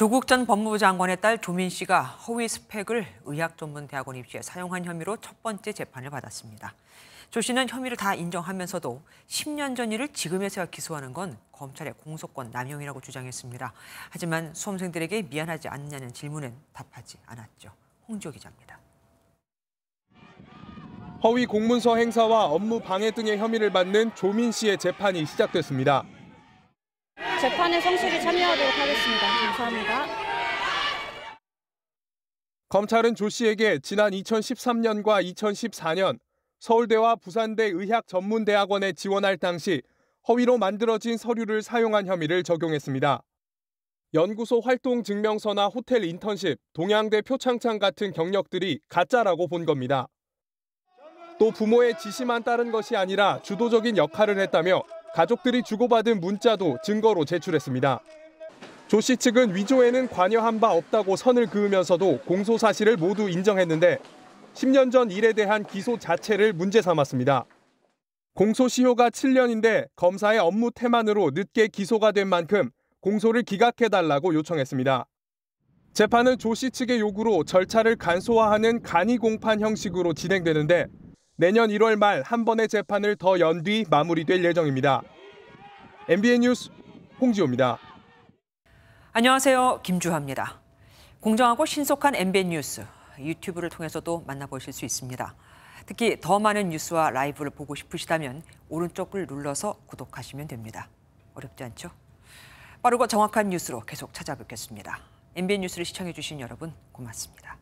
조국 전 법무부 장관의 딸 조민 씨가 허위 스펙을 의학전문대학원 입시에 사용한 혐의로 첫 번째 재판을 받았습니다. 조 씨는 혐의를 다 인정하면서도 10년 전 일을 지금에서야 기소하는 건 검찰의 공소권 남용이라고 주장했습니다. 하지만 수험생들에게 미안하지 않냐는 질문엔 답하지 않았죠. 홍지호 기자입니다. 허위 공문서 행사와 업무 방해 등의 혐의를 받는 조민 씨의 재판이 시작됐습니다. 재판에 성실히 참여하도록 하겠습니다. 감사합니다. 검찰은 조 씨에게 지난 2013년과 2014년 서울대와 부산대 의학전문대학원에 지원할 당시 허위로 만들어진 서류를 사용한 혐의를 적용했습니다. 연구소 활동 증명서나 호텔 인턴십, 동양대 표창장 같은 경력들이 가짜라고 본 겁니다. 또 부모의 지시만 따른 것이 아니라 주도적인 역할을 했다며 가족들이 주고받은 문자도 증거로 제출했습니다. 조씨 측은 위조에는 관여한 바 없다고 선을 그으면서도 공소 사실을 모두 인정했는데 10년 전 일에 대한 기소 자체를 문제 삼았습니다. 공소시효가 7년인데 검사의 업무 태만으로 늦게 기소가 된 만큼 공소를 기각해달라고 요청했습니다. 재판은 조씨 측의 요구로 절차를 간소화하는 간이 공판 형식으로 진행되는데 내년 1월 말 한 번의 재판을 더 연 뒤 마무리될 예정입니다. MBN 뉴스 홍지호입니다. 안녕하세요. 김주하입니다. 공정하고 신속한 MBN 뉴스 유튜브를 통해서도 만나보실 수 있습니다. 특히 더 많은 뉴스와 라이브를 보고 싶으시다면 오른쪽을 눌러서 구독하시면 됩니다. 어렵지 않죠? 빠르고 정확한 뉴스로 계속 찾아뵙겠습니다. MBN 뉴스를 시청해주신 여러분 고맙습니다.